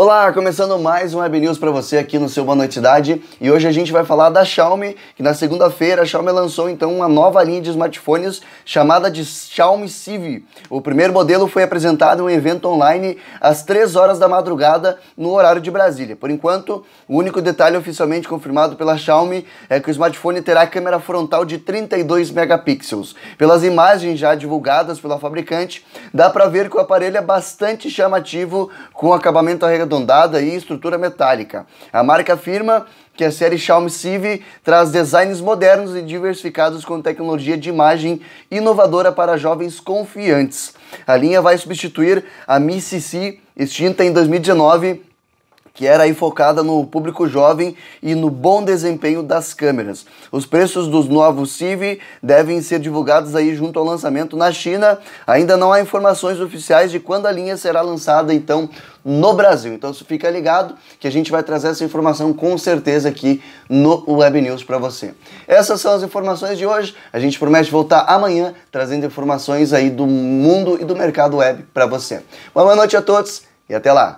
Olá, começando mais um Web News para você aqui no seu Boa Noitidade e hoje a gente vai falar da Xiaomi, que na segunda-feira a Xiaomi lançou então uma nova linha de smartphones chamada de Xiaomi Civi. O primeiro modelo foi apresentado em um evento online às 3 horas da madrugada no horário de Brasília. Por enquanto, o único detalhe oficialmente confirmado pela Xiaomi é que o smartphone terá câmera frontal de 32 megapixels. Pelas imagens já divulgadas pela fabricante, dá para ver que o aparelho é bastante chamativo com acabamento arredondado arredondada e estrutura metálica. A marca afirma que a série Xiaomi Civi traz designs modernos e diversificados com tecnologia de imagem inovadora para jovens confiantes. A linha vai substituir a Mi CC, extinta em 2019, que era aí focada no público jovem e no bom desempenho das câmeras. Os preços dos novos Civi devem ser divulgados aí junto ao lançamento na China. Ainda não há informações oficiais de quando a linha será lançada então no Brasil. Então fica ligado que a gente vai trazer essa informação com certeza aqui no Web News para você. Essas são as informações de hoje. A gente promete voltar amanhã trazendo informações aí do mundo e do mercado web para você. Uma boa noite a todos e até lá.